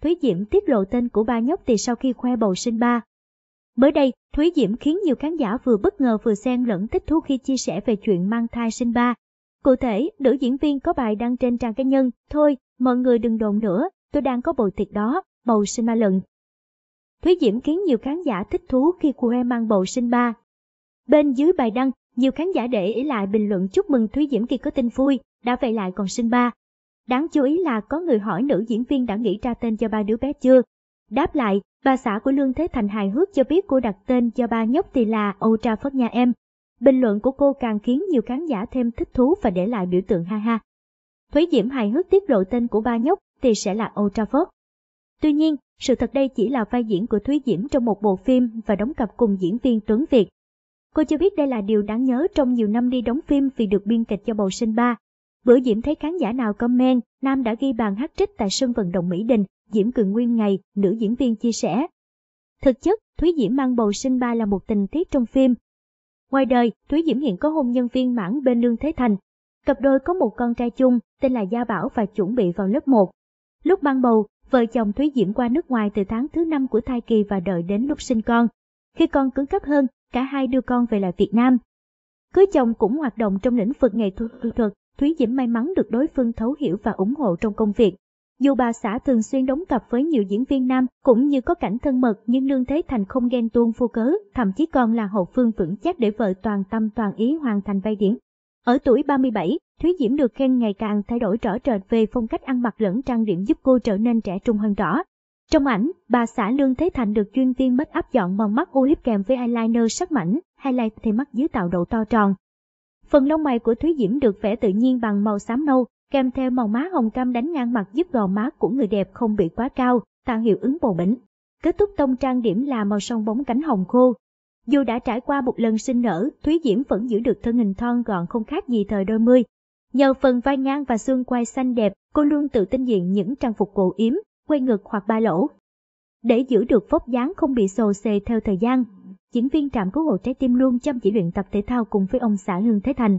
Thúy Diễm tiết lộ tên của ba nhóc tỳ sau khi khoe bầu sinh ba. Mới đây, Thúy Diễm khiến nhiều khán giả vừa bất ngờ vừa xen lẫn thích thú khi chia sẻ về chuyện mang thai sinh ba. Cụ thể, nữ diễn viên có bài đăng trên trang cá nhân, thôi, mọi người đừng đồn nữa, tôi đang có bầu thiệt đó, bầu sinh ba lần. Thúy Diễm khiến nhiều khán giả thích thú khi khoe mang bầu sinh ba. Bên dưới bài đăng, nhiều khán giả để ý lại bình luận chúc mừng Thúy Diễm khi có tin vui, đã vậy lại còn sinh ba, Đáng chú ý là có người hỏi nữ diễn viên đã nghĩ ra tên cho ba đứa bé chưa. Đáp lại, bà xã của Lương Thế Thành hài hước cho biết cô đặt tên cho ba nhóc thì là Âu Tra Phất Nha Em. Bình luận của cô càng khiến nhiều khán giả thêm thích thú và để lại biểu tượng ha ha. Thúy Diễm hài hước tiết lộ tên của ba nhóc thì sẽ là Âu Phất. Tuy nhiên, sự thật đây chỉ là vai diễn của Thúy Diễm trong một bộ phim và đóng cặp cùng diễn viên Tuấn Việt. Cô cho biết đây là điều đáng nhớ trong nhiều năm đi đóng phim vì được biên kịch cho bầu sinh ba, Bữa Diễm thấy khán giả nào comment, Nam đã ghi bàn hát trích tại sân vận động Mỹ Đình, Diễm cường nguyên ngày, nữ diễn viên chia sẻ. Thực chất, Thúy Diễm mang bầu sinh ba là một tình tiết trong phim. Ngoài đời, Thúy Diễm hiện có hôn nhân viên mãn bên Lương Thế Thành. Cặp đôi có một con trai chung, tên là Gia Bảo và chuẩn bị vào lớp 1. Lúc mang bầu, vợ chồng Thúy Diễm qua nước ngoài từ tháng thứ năm của thai kỳ và đợi đến lúc sinh con. Khi con cứng cấp hơn, cả hai đưa con về lại Việt Nam. Cưới chồng cũng hoạt động trong lĩnh vực nghệ thuật, Thúy Diễm may mắn được đối phương thấu hiểu và ủng hộ trong công việc. Dù bà xã thường xuyên đóng cặp với nhiều diễn viên nam cũng như có cảnh thân mật nhưng Lương Thế Thành không ghen tuông vô cớ, thậm chí còn là hậu phương vững chắc để vợ toàn tâm toàn ý hoàn thành vai diễn. Ở tuổi 37, Thúy Diễm được khen ngày càng thay đổi rõ rệt về phong cách ăn mặc lẫn trang điểm giúp cô trở nên trẻ trung hơn rõ. Trong ảnh, bà xã Lương Thế Thành được chuyên viên make up dọn bằng mắt u hiếp kèm với eyeliner sắc mảnh, highlight thì mắt dưới tạo độ to tròn, Phần lông mày của Thúy Diễm được vẽ tự nhiên bằng màu xám nâu, kèm theo màu má hồng cam đánh ngang mặt giúp gò má của người đẹp không bị quá cao, tạo hiệu ứng bầu bỉnh. Kết thúc tông trang điểm là màu son bóng cánh hồng khô. Dù đã trải qua một lần sinh nở, Thúy Diễm vẫn giữ được thân hình thon gọn không khác gì thời đôi mươi. Nhờ phần vai ngang và xương quai xanh đẹp, cô luôn tự tin diện những trang phục cổ yếm, quay ngực hoặc ba lỗ. Để giữ được vóc dáng không bị xồ xề theo thời gian, diễn viên trạm cứu hộ trái tim luôn chăm chỉ luyện tập thể thao cùng với ông xã Lương Thế Thành,